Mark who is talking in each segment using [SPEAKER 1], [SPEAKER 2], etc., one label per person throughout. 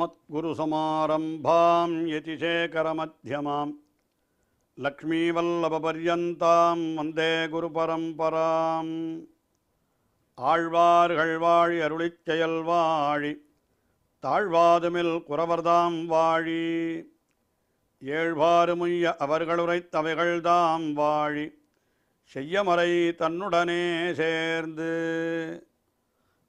[SPEAKER 1] மத்குருசமாரம்பாம் யதிசேகரமத்தியமாம் லக்ஷ்மீவல்லபபர்யந்தாம் வந்தே குரு பரம்பராம் ஆழ்வார்கள் வாழி அருளிச் செயல் வாழி தாழ்வாதுமில் குறவர்தாம் வாழி முய்ய அவர்களுரைத்தவைகள்தாம் வாழி செய்யமறை தன்னுடனே சேர்ந்து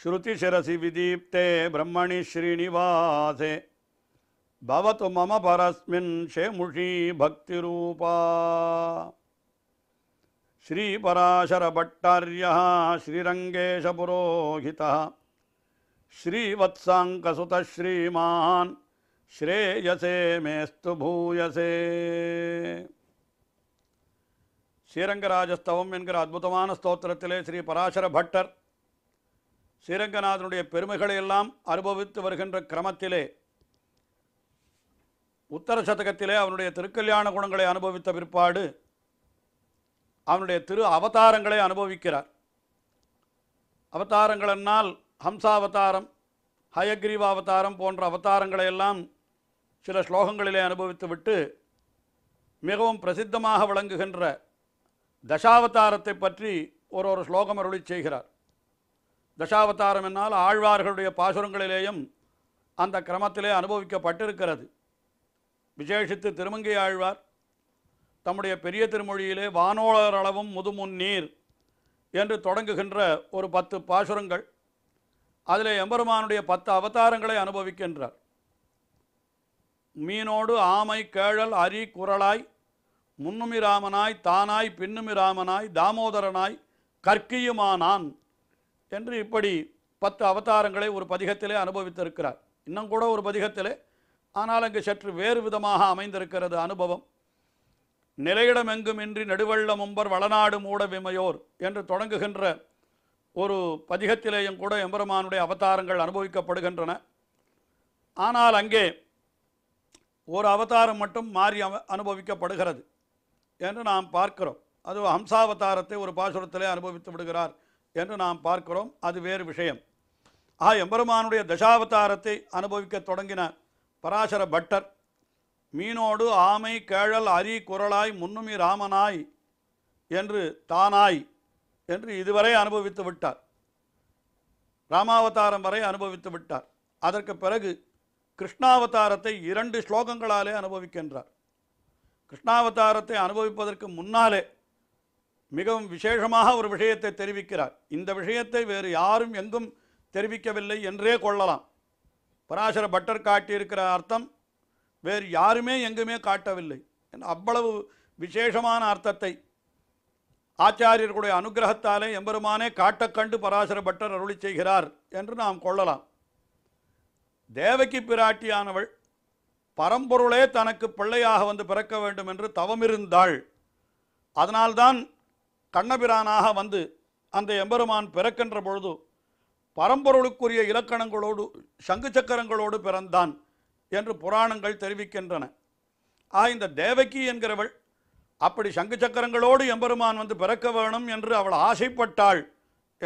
[SPEAKER 1] श्रुतिशिसी विदीप्ते ब्रह्मणि श्रीनिवासे भवतु मम परस्मिन् शेमुषी भक्तिरूपा श्रीपराशरभट्टार्यः श्रीरङ्गेशपुरोहितः श्रीवत्साङ्कसुतः श्रीमान श्रेयसे मेस्तु भूयसे ஸ்ரீரங்கராஜஸ்தவம் என்கிற அற்புதமான ஸ்தோத்திரத்திலே ஸ்ரீ பராசர பட்டர் ஸ்ரீரங்கநாதனுடைய பெருமைகளை எல்லாம் அனுபவித்து வருகின்ற கிரமத்திலே உத்தர சதகத்திலே அவனுடைய திருக்கல்யாண குணங்களை அனுபவித்த பிற்பாடு அவனுடைய திரு அவதாரங்களை அனுபவிக்கிறார் அவதாரங்கள் என்னால் ஹம்சாவதாரம் ஹயக்ரீவ அவதாரம் போன்ற அவதாரங்களை எல்லாம் சில ஸ்லோகங்களிலே அனுபவித்துவிட்டு மிகவும் பிரசித்தமாக விளங்குகின்ற தசாவதாரத்தை பற்றி ஒரு ஒரு ஸ்லோகம் அருளி செய்கிறார் தசாவதாரம் என்னால் ஆழ்வார்களுடைய பாசுரங்களிலேயும் அந்த கிரமத்திலே அனுபவிக்கப்பட்டிருக்கிறது விசேஷித்து திருமங்கை ஆழ்வார் தம்முடைய பெரிய திருமொழியிலே வானோளரளவும் முதுமுன் நீர் என்று தொடங்குகின்ற ஒரு பத்து பாசுரங்கள் அதில் எம்பெருமானுடைய பத்து அவதாரங்களை அனுபவிக்கின்றார் மீனோடு ஆமை கேழல் அரி குரலாய் முன்னுமிராமனாய் தானாய் பின்னுமிராமனாய் தாமோதரனாய் கற்கியுமானான் என்று இப்படி பத்து அவதாரங்களை ஒரு பதிகத்திலே அனுபவித்திருக்கிறார் இன்னும் கூட ஒரு பதிகத்திலே ஆனால் அங்கு சற்று வேறு விதமாக அமைந்திருக்கிறது அனுபவம் நிலையிடம் எங்குமின்றி நெடுவள்ள மும்பர் வளநாடு மூட விமையோர் என்று தொடங்குகின்ற ஒரு பதிகத்திலேயும் கூட எம்பெருமானுடைய அவதாரங்கள் அனுபவிக்கப்படுகின்றன ஆனால் அங்கே ஒரு அவதாரம் மட்டும் மாறி அனுபவிக்கப்படுகிறது என்று நாம் பார்க்கிறோம் அது ஹம்சாவதாரத்தை ஒரு பாசுரத்திலே அனுபவித்து விடுகிறார் என்று நாம் பார்க்கிறோம் அது வேறு விஷயம் ஆ எம்பெருமானுடைய தசாவதாரத்தை அனுபவிக்க தொடங்கின பராசர பட்டர் மீனோடு ஆமை கேழல் அரி குரலாய் முன்னுமி ராமனாய் என்று தானாய் என்று இதுவரை அனுபவித்து விட்டார் ராமாவதாரம் வரை அனுபவித்து விட்டார் அதற்கு பிறகு கிருஷ்ணாவதாரத்தை இரண்டு ஸ்லோகங்களாலே அனுபவிக்கின்றார் கிருஷ்ணாவதாரத்தை அனுபவிப்பதற்கு முன்னாலே மிகவும் விசேஷமாக ஒரு விஷயத்தை தெரிவிக்கிறார் இந்த விஷயத்தை வேறு யாரும் எங்கும் தெரிவிக்கவில்லை என்றே கொள்ளலாம் பராசர பட்டர் காட்டியிருக்கிற அர்த்தம் வேறு யாருமே எங்குமே காட்டவில்லை அவ்வளவு விசேஷமான அர்த்தத்தை ஆச்சாரியர்களுடைய அனுகிரகத்தாலே எம்பெருமானே காட்டக்கண்டு பராசர பட்டர் அருளி செய்கிறார் என்று நாம் கொள்ளலாம் தேவகி பிராட்டியானவள் பரம்பொருளே தனக்கு பிள்ளையாக வந்து பிறக்க வேண்டும் என்று தவமிருந்தாள் அதனால்தான் கண்ணபிரானாக வந்து அந்த எம்பெருமான் பிறக்கின்ற பொழுது பரம்பொருளுக்குரிய இலக்கணங்களோடு சங்கு சக்கரங்களோடு பிறந்தான் என்று புராணங்கள் தெரிவிக்கின்றன ஆ இந்த தேவகி என்கிறவள் அப்படி சங்கு சக்கரங்களோடு எம்பெருமான் வந்து பிறக்க வேணும் என்று அவள் ஆசைப்பட்டாள்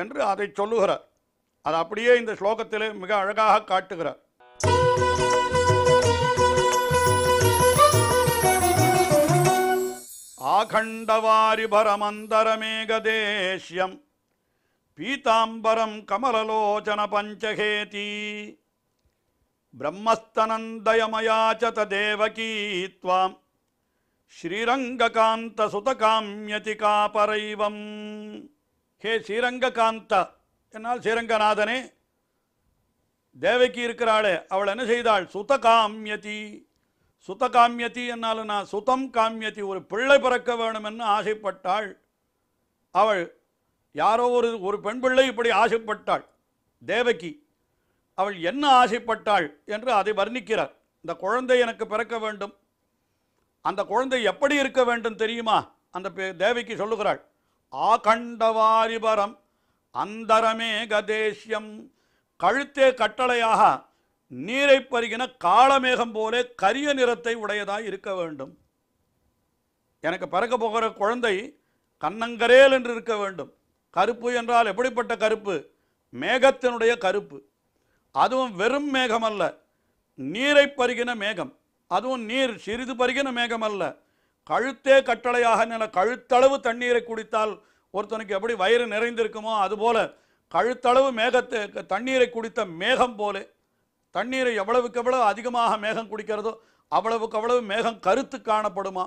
[SPEAKER 1] என்று அதை சொல்லுகிறார் அது அப்படியே இந்த ஸ்லோகத்திலே மிக அழகாக காட்டுகிறார் ఆఖండవారిభరమందరమేగదేశ్యం పీతాంబరం కమలలోచన పంచహేతి బ్రహ్మస్తనందయమయాచత దేవకీ త్వాం శ్రీరంగకాంత సుతకామ్యతి కాపరైవం ஹே ஸ்ரீரங்ககாந்த என்னால் ஸ்ரீரங்கநாதனே தேவகி இருக்கிறாளே அவள் என்ன செய்தாள் சுத்த காமியதி சுத்த காமியத்தி என்னால் நான் சுதம் காமியத்தி ஒரு பிள்ளை பிறக்க வேணும் என்று ஆசைப்பட்டாள் அவள் யாரோ ஒரு ஒரு பெண் பிள்ளை இப்படி ஆசைப்பட்டாள் தேவகி அவள் என்ன ஆசைப்பட்டாள் என்று அதை வர்ணிக்கிறார் இந்த குழந்தை எனக்கு பிறக்க வேண்டும் அந்த குழந்தை எப்படி இருக்க வேண்டும் தெரியுமா அந்த தேவைக்கு சொல்லுகிறாள் ஆகண்டவாரிபரம் அந்தரமே கதேசியம் கழுத்தே கட்டளையாக நீரை பருகின காலமேகம் போலே கரிய நிறத்தை உடையதாய் இருக்க வேண்டும் எனக்கு பறக்க போகிற குழந்தை கண்ணங்கரேல் என்று இருக்க வேண்டும் கருப்பு என்றால் எப்படிப்பட்ட கருப்பு மேகத்தினுடைய கருப்பு அதுவும் வெறும் மேகம் அல்ல நீரை பருகின மேகம் அதுவும் நீர் சிறிது பருகின மேகம் அல்ல கழுத்தே கட்டளையாக நில கழுத்தளவு தண்ணீரை குடித்தால் ஒருத்தனுக்கு எப்படி வயிறு நிறைந்திருக்குமோ அதுபோல கழுத்தளவு மேகத்தை தண்ணீரை குடித்த மேகம் போலே தண்ணீரை எவ்வளவுக்கு எவ்வளவு அதிகமாக மேகம் குடிக்கிறதோ அவ்வளவுக்கு அவ்வளவு மேகம் கருத்து காணப்படுமா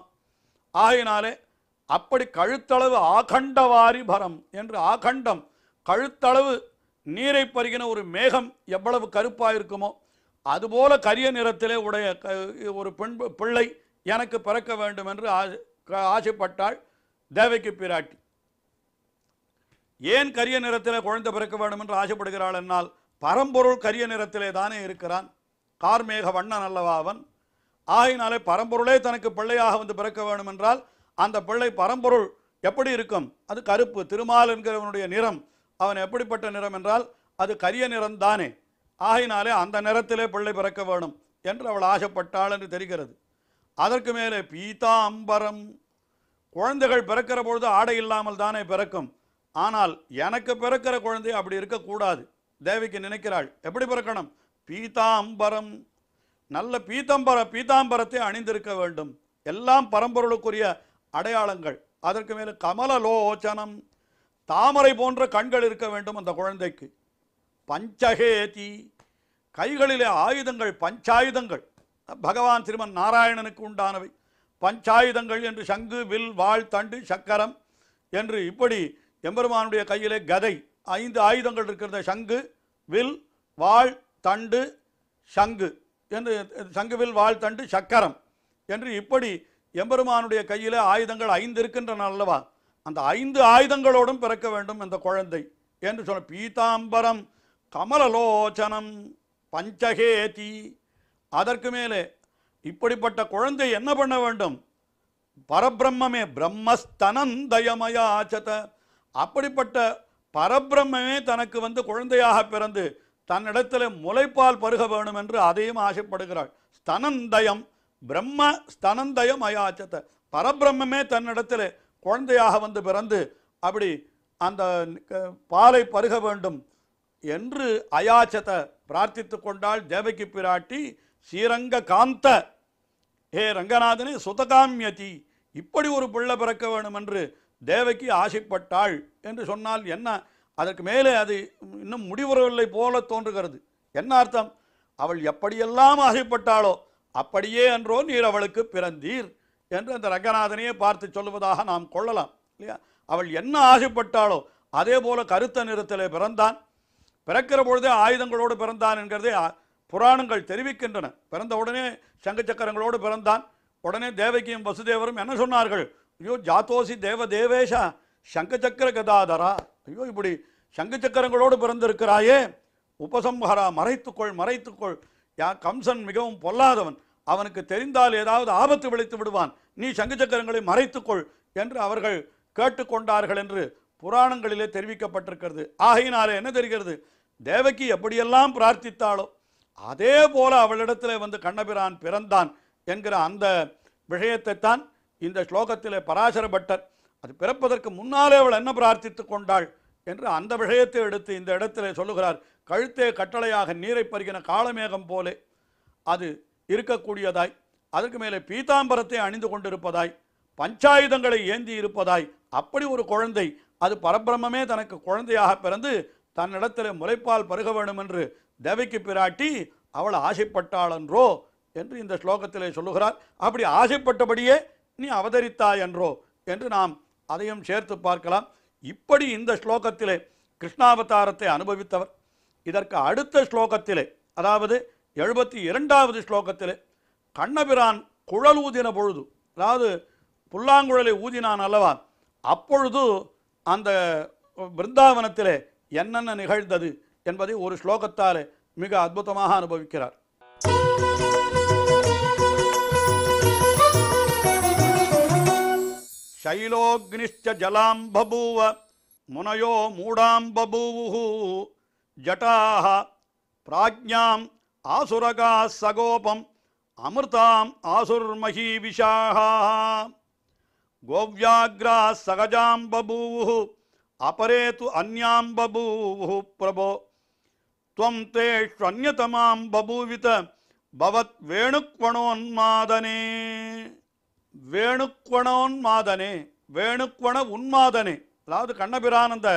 [SPEAKER 1] ஆகையினாலே அப்படி கழுத்தளவு ஆகண்டவாரி பரம் என்று ஆகண்டம் கழுத்தளவு நீரை பருகின ஒரு மேகம் எவ்வளவு கருப்பாக இருக்குமோ அதுபோல கரிய நிறத்திலே உடைய ஒரு பெண் பிள்ளை எனக்கு பிறக்க வேண்டும் என்று ஆசைப்பட்டாள் தேவைக்கு பிராட்டி ஏன் கரிய நிறத்தில் குழந்தை பிறக்க வேண்டும் என்று ஆசைப்படுகிறாள் என்னால் பரம்பொருள் கரிய நிறத்திலே தானே இருக்கிறான் கார்மேக வண்ணன் அல்லவாவன் ஆயினாலே பரம்பொருளே தனக்கு பிள்ளையாக வந்து பிறக்க வேண்டும் என்றால் அந்த பிள்ளை பரம்பொருள் எப்படி இருக்கும் அது கருப்பு திருமால் என்கிறவனுடைய நிறம் அவன் எப்படிப்பட்ட நிறம் என்றால் அது கரிய நிறம் தானே ஆகினாலே அந்த நிறத்திலே பிள்ளை பிறக்க வேணும் என்று அவள் ஆசைப்பட்டாள் என்று தெரிகிறது அதற்கு மேலே பீதாம்பரம் குழந்தைகள் பிறக்கிற பொழுது ஆடை இல்லாமல் தானே பிறக்கும் ஆனால் எனக்கு பிறக்கிற குழந்தை அப்படி இருக்கக்கூடாது தேவிக்கு நினைக்கிறாள் எப்படி பிறக்கணும் பீதாம்பரம் நல்ல பீதாம்பர பீதாம்பரத்தை அணிந்திருக்க வேண்டும் எல்லாம் பரம்பொருளுக்குரிய அடையாளங்கள் அதற்கு மேலே கமல லோச்சனம் தாமரை போன்ற கண்கள் இருக்க வேண்டும் அந்த குழந்தைக்கு பஞ்சகேதி கைகளிலே ஆயுதங்கள் பஞ்சாயுதங்கள் பகவான் திருமன் நாராயணனுக்கு உண்டானவை பஞ்சாயுதங்கள் என்று சங்கு வில் வாழ் தண்டு சக்கரம் என்று இப்படி எம்பெருமானுடைய கையிலே கதை ஐந்து ஆயுதங்கள் இருக்கிறத சங்கு வில் வாழ் தண்டு சங்கு என்று சங்கு வில் வாழ் தண்டு சக்கரம் என்று இப்படி எம்பெருமானுடைய கையில் ஆயுதங்கள் ஐந்து இருக்கின்றன அல்லவா அந்த ஐந்து ஆயுதங்களோடும் பிறக்க வேண்டும் இந்த குழந்தை என்று சொன்ன பீதாம்பரம் கமலலோச்சனம் பஞ்சகேதி அதற்கு மேலே இப்படிப்பட்ட குழந்தை என்ன பண்ண வேண்டும் பரபிரம்மே பிரம்மஸ்தனந்தயமயாச்சத அப்படிப்பட்ட பரபிரம்மே தனக்கு வந்து குழந்தையாக பிறந்து தன்னிடத்தில் முளைப்பால் பருக வேணும் என்று அதையும் ஆசைப்படுகிறாள் ஸ்தனந்தயம் பிரம்ம ஸ்தனந்தயம் அயாச்சத்தை பரபிரம்மே தன்னிடத்தில் குழந்தையாக வந்து பிறந்து அப்படி அந்த பாலை பருக வேண்டும் என்று அயாச்சத்தை பிரார்த்தித்து கொண்டால் தேவகி பிராட்டி ஸ்ரீரங்க காந்த ஹே ரங்கநாதனே சுதகாமியதி இப்படி ஒரு பிள்ளை பிறக்க வேணும் என்று தேவைக்கு ஆசைப்பட்டாள் என்று சொன்னால் என்ன அதற்கு மேலே அது இன்னும் முடிவுறவில்லை போல தோன்றுகிறது என்ன அர்த்தம் அவள் எப்படியெல்லாம் ஆசைப்பட்டாளோ அப்படியே என்றோ நீர் அவளுக்கு பிறந்தீர் என்று அந்த ரங்கநாதனையே பார்த்து சொல்லுவதாக நாம் கொள்ளலாம் இல்லையா அவள் என்ன ஆசைப்பட்டாளோ அதே போல கருத்த நிறத்திலே பிறந்தான் பிறக்கிற பொழுதே ஆயுதங்களோடு பிறந்தான் என்கிறதே புராணங்கள் தெரிவிக்கின்றன பிறந்த உடனே சக்கரங்களோடு பிறந்தான் உடனே தேவகியும் வசுதேவரும் என்ன சொன்னார்கள் ஐயோ தேவ தேவேஷா దేవదేవేశ சங்கச்சக்கர கதாதரா ஐயோ இப்படி சங்கச்சக்கரங்களோடு பிறந்திருக்கிறாயே உபசம்ஹரா மறைத்துக்கொள் மறைத்துக்கொள் யா கம்சன் மிகவும் பொல்லாதவன் அவனுக்கு தெரிந்தால் ஏதாவது ஆபத்து விளைத்து விடுவான் நீ சங்கச்சக்கரங்களை மறைத்துக்கொள் என்று அவர்கள் கேட்டுக்கொண்டார்கள் என்று புராணங்களிலே தெரிவிக்கப்பட்டிருக்கிறது ஆகையினாலே என்ன தெரிகிறது தேவகி எப்படியெல்லாம் பிரார்த்தித்தாளோ அதே போல அவளிடத்தில் வந்து கண்ணபிரான் பிறந்தான் என்கிற அந்த விஷயத்தைத்தான் இந்த ஸ்லோகத்திலே பராசர பட்டர் அது பிறப்பதற்கு முன்னாலே அவள் என்ன பிரார்த்தித்து கொண்டாள் என்று அந்த விஷயத்தை எடுத்து இந்த இடத்திலே சொல்லுகிறார் கழுத்தே கட்டளையாக நீரை பருகின காலமேகம் போலே அது இருக்கக்கூடியதாய் அதற்கு மேலே பீதாம்பரத்தை அணிந்து கொண்டிருப்பதாய் பஞ்சாயுதங்களை ஏந்தி இருப்பதாய் அப்படி ஒரு குழந்தை அது பரபிரமே தனக்கு குழந்தையாக பிறந்து தன்னிடத்தில் முளைப்பால் பருக வேண்டும் என்று தேவைக்கு பிராட்டி அவள் ஆசைப்பட்டாளன்றோ என்று இந்த ஸ்லோகத்திலே சொல்லுகிறார் அப்படி ஆசைப்பட்டபடியே நீ அவதரித்தாய் என்றோ என்று நாம் அதையும் சேர்த்து பார்க்கலாம் இப்படி இந்த ஸ்லோகத்திலே கிருஷ்ணாவதாரத்தை அனுபவித்தவர் இதற்கு அடுத்த ஸ்லோகத்திலே அதாவது எழுபத்தி இரண்டாவது ஸ்லோகத்திலே கண்ணபிரான் குழல் ஊதின பொழுது அதாவது புல்லாங்குழலை ஊதினான் அல்லவா அப்பொழுது அந்த பிருந்தாவனத்திலே என்னென்ன நிகழ்ந்தது என்பதை ஒரு ஸ்லோகத்தாலே மிக அற்புதமாக அனுபவிக்கிறார் శైలోగ్నిశ్చ జలాం బభూవ మునయో మూఢాం బభూవు జటా ప్రాజ్ఞాం ఆసురగా సగోపం అమృతాం ఆసుర్మహీవిషా గోవ్యాగ్రా సగజాం బభూవు అపరే తు అన్యాం బభూవు ప్రభో త్వం తేష్వన్యతమాం బభూవిత భవత్ వేణుక్వణోన్మాదనే வேணுக்குணோன் மாதனே வேணுக்குண உன்மாதனே அதாவது கண்ணபிரானந்த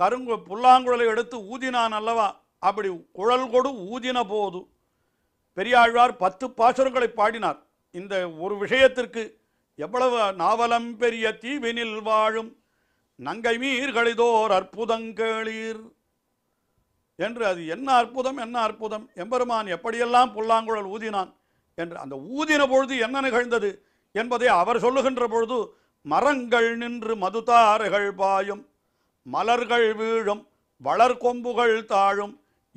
[SPEAKER 1] கருங்கு புல்லாங்குழலை எடுத்து ஊதினான் அல்லவா அப்படி குழல் கொடு ஊதின போது பெரியாழ்வார் பத்து பாசுரங்களை பாடினார் இந்த ஒரு விஷயத்திற்கு எவ்வளவு நாவலம் பெரிய தீவினில் வாழும் நங்கை மீர்களிதோர் அற்புதங்களீர் என்று அது என்ன அற்புதம் என்ன அற்புதம் எம்பெருமான் எப்படியெல்லாம் புல்லாங்குழல் ஊதினான் என்று அந்த ஊதின பொழுது என்ன நிகழ்ந்தது என்பதை அவர் சொல்லுகின்ற பொழுது மரங்கள் நின்று மதுதாறுகள் பாயும் மலர்கள் வீழும் வளர்கொம்புகள் தாழும்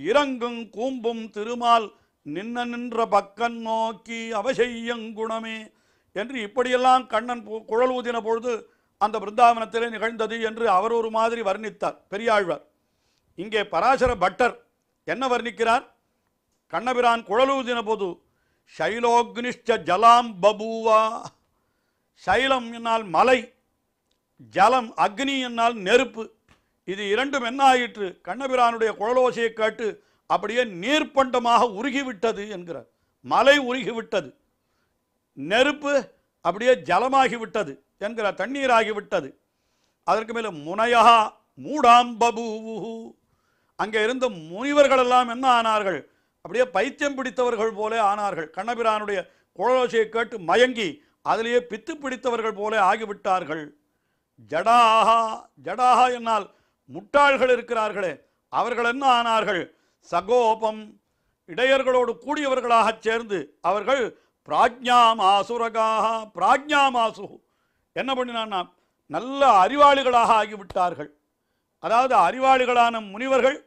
[SPEAKER 1] இறங்கும் கூம்பும் திருமால் நின்ன நின்ற பக்கன் நோக்கி அவசையங்குணமே என்று இப்படியெல்லாம் கண்ணன் குழல் ஊதின பொழுது அந்த பிருந்தாவனத்திலே நிகழ்ந்தது என்று அவர் ஒரு மாதிரி வர்ணித்தார் பெரியாழ்வார் இங்கே பராசர பட்டர் என்ன வர்ணிக்கிறார் கண்ணபிரான் குழலூதின போது ஷைலோக்னிஷ்ட ஜலாம் பபூவா சைலம் என்னால் மலை ஜலம் அக்னி என்னால் நெருப்பு இது இரண்டும் என்ன ஆயிற்று கண்ணபிரானுடைய குழலோசையை கேட்டு அப்படியே நீர்ப்பண்டமாக உருகிவிட்டது என்கிறார் மலை உருகிவிட்டது நெருப்பு அப்படியே ஜலமாகிவிட்டது என்கிற தண்ணீராகிவிட்டது அதற்கு மேலே முனையா மூடாம்பபூ அங்கே இருந்த முனிவர்களெல்லாம் என்ன ஆனார்கள் அப்படியே பைத்தியம் பிடித்தவர்கள் போலே ஆனார்கள் கண்ணபிரானுடைய குழலோசையை கேட்டு மயங்கி அதிலேயே பித்து பிடித்தவர்கள் போலே ஆகிவிட்டார்கள் ஜடாஹா ஜடாஹா என்னால் முட்டாள்கள் இருக்கிறார்களே அவர்கள் என்ன ஆனார்கள் சகோபம் இடையர்களோடு கூடியவர்களாகச் சேர்ந்து அவர்கள் பிராஜ்ஞாம் மாசுரகாக பிராஜ்ஞாம் மாசு என்ன பண்ணினா நல்ல அறிவாளிகளாக ஆகிவிட்டார்கள் அதாவது அறிவாளிகளான முனிவர்கள்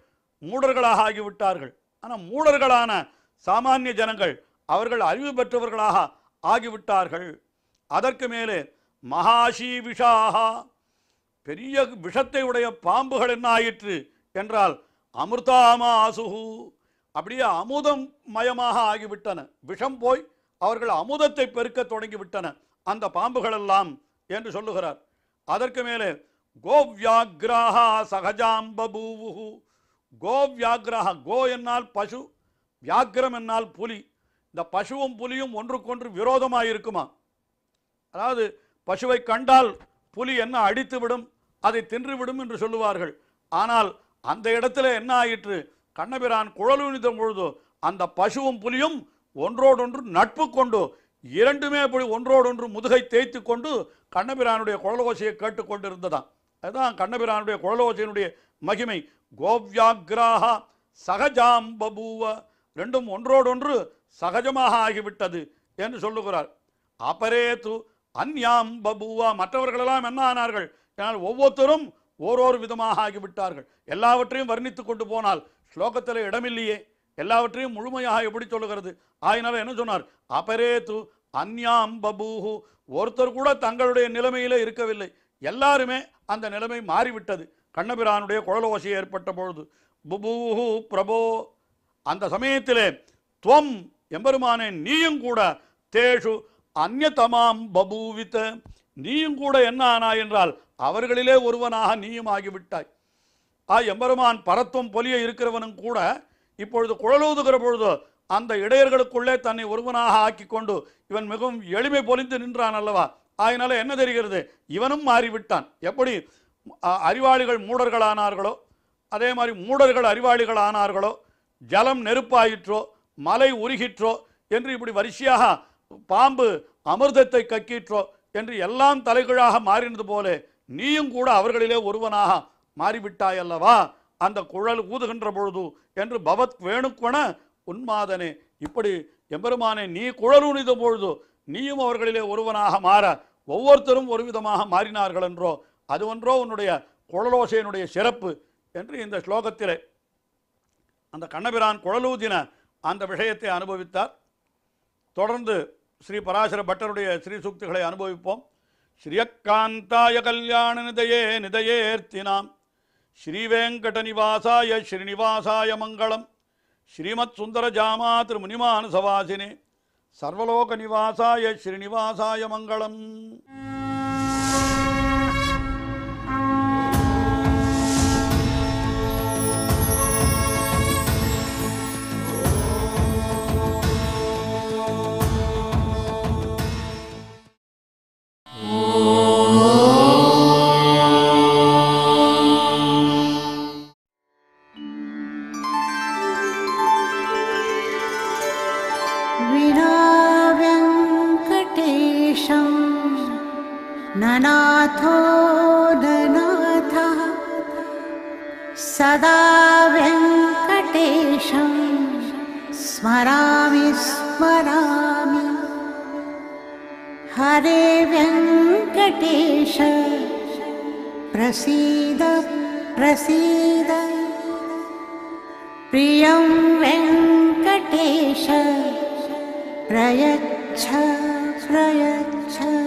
[SPEAKER 1] மூடர்களாக ஆகிவிட்டார்கள் ஆனால் மூடர்களான சாமானிய ஜனங்கள் அவர்கள் அறிவு பெற்றவர்களாக ஆகிவிட்டார்கள் அதற்கு மேலே மகாஷி விஷாகா பெரிய விஷத்தை உடைய பாம்புகள் என்ன ஆயிற்று என்றால் அமிர்தாமாசுகு அப்படியே அமுதம் மயமாக ஆகிவிட்டன விஷம் போய் அவர்கள் அமுதத்தை பெருக்க தொடங்கிவிட்டன அந்த பாம்புகளெல்லாம் என்று சொல்லுகிறார் அதற்கு மேலே கோவ்யாகிராகா சகஜாம்பபூவுகு கோ வியாகிரக கோ என்னால் பசு வியாகிரம் என்னால் புலி இந்த பசுவும் புலியும் ஒன்றுக்கொன்று விரோதமாக இருக்குமா அதாவது பசுவை கண்டால் புலி என்ன அடித்துவிடும் அதை தின்றுவிடும் என்று சொல்லுவார்கள் ஆனால் அந்த இடத்துல என்ன ஆயிற்று கண்ணபிரான் குழலுனித பொழுது அந்த பசுவும் புலியும் ஒன்றோடொன்று நட்பு கொண்டு இரண்டுமே அப்படி ஒன்றோடொன்று முதுகை தேய்த்து கொண்டு கண்ணபிரானுடைய குழலோசையை கேட்டுக்கொண்டு இருந்ததான் அதுதான் கண்ணபிரானுடைய குழலோசையினுடைய மகிமை கோவ்யாக்ராஹா சகஜாம் பபூவ ரெண்டும் ஒன்றோடொன்று சகஜமாக ஆகிவிட்டது என்று சொல்லுகிறார் அபரே து அந்யாம் பபூவா மற்றவர்களெல்லாம் என்ன ஆனார்கள் ஆனால் ஒவ்வொருத்தரும் ஓரோரு விதமாக ஆகிவிட்டார்கள் எல்லாவற்றையும் வர்ணித்து கொண்டு போனால் ஸ்லோகத்தில் இடமில்லையே எல்லாவற்றையும் முழுமையாக எப்படி சொல்லுகிறது ஆயினால என்ன சொன்னார் அபரே து அந்யாம் பபூஹு ஒருத்தர் கூட தங்களுடைய நிலைமையில் இருக்கவில்லை எல்லாருமே அந்த நிலைமை மாறிவிட்டது கண்ணபிரானுடைய குழலோசை ஏற்பட்ட பொழுது புபூஹு பிரபோ அந்த சமயத்திலே துவம் எம்பெருமானே நீயும் கூட தேஷு அந்நதமாம் பபூவித்த நீயும் கூட என்ன ஆனாய் என்றால் அவர்களிலே ஒருவனாக நீயும் ஆகிவிட்டாய் ஆ எம்பெருமான் பரத்துவம் பொலிய இருக்கிறவனும் கூட இப்பொழுது குழலூதுகிற பொழுது அந்த இடையர்களுக்குள்ளே தன்னை ஒருவனாக ஆக்கி கொண்டு இவன் மிகவும் எளிமை பொலிந்து நின்றான் அல்லவா ஆயினால் என்ன தெரிகிறது இவனும் மாறிவிட்டான் எப்படி அறிவாளிகள் மூடர்களானார்களோ அதே மாதிரி மூடர்கள் அறிவாளிகள் ஆனார்களோ ஜலம் நெருப்பாயிற்றோ மலை உருகிற்றோ என்று இப்படி வரிசையாக பாம்பு அமிர்தத்தை கக்கிற்றோ என்று எல்லாம் தலைகளாக மாறினது போல நீயும் கூட அவர்களிலே ஒருவனாக மாறிவிட்டாய் அல்லவா அந்த குழல் ஊதுகின்ற பொழுது என்று பவத் வேணுக்கொன உன்மாதனே இப்படி எம்பெருமானே நீ குழல் ஊனித பொழுது நீயும் அவர்களிலே ஒருவனாக மாற ஒவ்வொருத்தரும் ஒரு விதமாக மாறினார்கள் என்றோ அது ஒன்றோ உன்னுடைய குழலோசையினுடைய சிறப்பு என்று இந்த ஸ்லோகத்தில் அந்த கண்ணபிரான் குழலூதின அந்த விஷயத்தை அனுபவித்தார் தொடர்ந்து ஸ்ரீ பராசர பட்டருடைய ஸ்ரீ சூக்திகளை அனுபவிப்போம் ஸ்ரீயக்காந்தாய கல்யாண நிதையே நிதையேர்த்தினாம் ஸ்ரீவேங்கட நிவாசாய ஸ்ரீனிவாசாய மங்களம் ஸ்ரீமத் சுந்தர ஜாமா திரு முனிமானுசவாசினே సర్వలోక నివాసాయ శ్రీనివాసాయ మంగళం सदा व्यङ्कटेशं स्मरामि स्मरामि हरे वेङ्कटेश प्रसीद प्रसीद प्रियं वेङ्कटेश प्रयच्छ प्रयच्छ